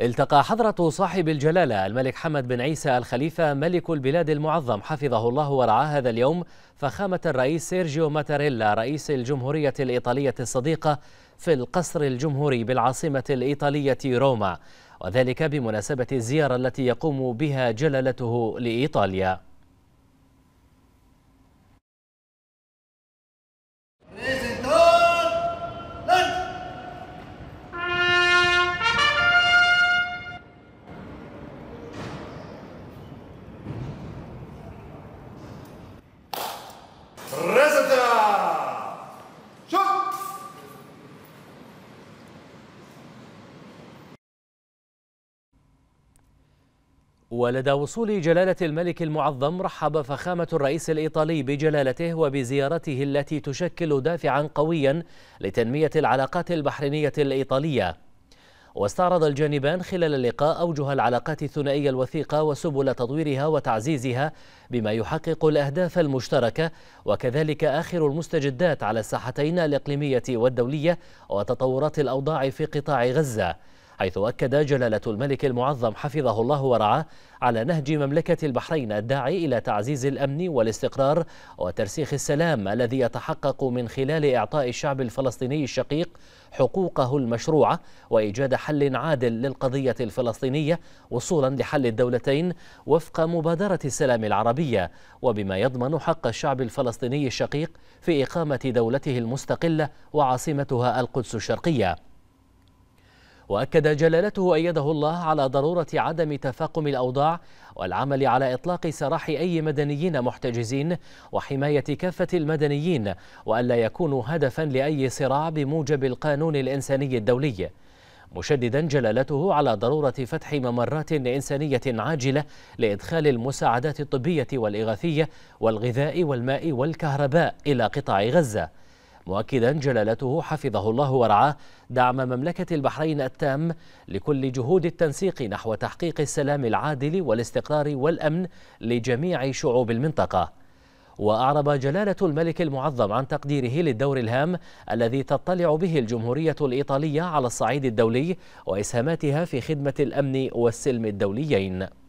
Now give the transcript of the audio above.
التقى حضرة صاحب الجلالة الملك حمد بن عيسى الخليفة ملك البلاد المعظم حفظه الله ورعاه هذا اليوم فخامة الرئيس سيرجيو ماتاريلا رئيس الجمهورية الإيطالية الصديقة في القصر الجمهوري بالعاصمة الإيطالية روما وذلك بمناسبة الزيارة التي يقوم بها جلالته لإيطاليا ستة شوت ولدى وصول جلالة الملك المعظم رحب فخامة الرئيس الإيطالي بجلالته وبزيارته التي تشكل دافعا قويا لتنمية العلاقات البحرينية الإيطالية واستعرض الجانبان خلال اللقاء أوجه العلاقات الثنائية الوثيقة وسبل تطويرها وتعزيزها بما يحقق الأهداف المشتركة وكذلك آخر المستجدات على الساحتين الإقليمية والدولية وتطورات الأوضاع في قطاع غزة حيث أكد جلالة الملك المعظم حفظه الله ورعاه على نهج مملكة البحرين الداعي إلى تعزيز الأمن والاستقرار وترسيخ السلام الذي يتحقق من خلال إعطاء الشعب الفلسطيني الشقيق حقوقه المشروعة وإيجاد حل عادل للقضية الفلسطينية وصولا لحل الدولتين وفق مبادرة السلام العربية وبما يضمن حق الشعب الفلسطيني الشقيق في إقامة دولته المستقلة وعاصمتها القدس الشرقية وأكد جلالته أيده الله على ضرورة عدم تفاقم الأوضاع والعمل على إطلاق سراح أي مدنيين محتجزين وحماية كافة المدنيين وألا يكونوا هدفا لأي صراع بموجب القانون الإنساني الدولي مشددا جلالته على ضرورة فتح ممرات إنسانية عاجلة لإدخال المساعدات الطبية والإغاثية والغذاء والماء والكهرباء إلى قطاع غزة مؤكدا جلالته حفظه الله ورعاه دعم مملكة البحرين التام لكل جهود التنسيق نحو تحقيق السلام العادل والاستقرار والأمن لجميع شعوب المنطقة وأعرب جلالة الملك المعظم عن تقديره للدور الهام الذي تطلع به الجمهورية الإيطالية على الصعيد الدولي وإسهاماتها في خدمة الأمن والسلم الدوليين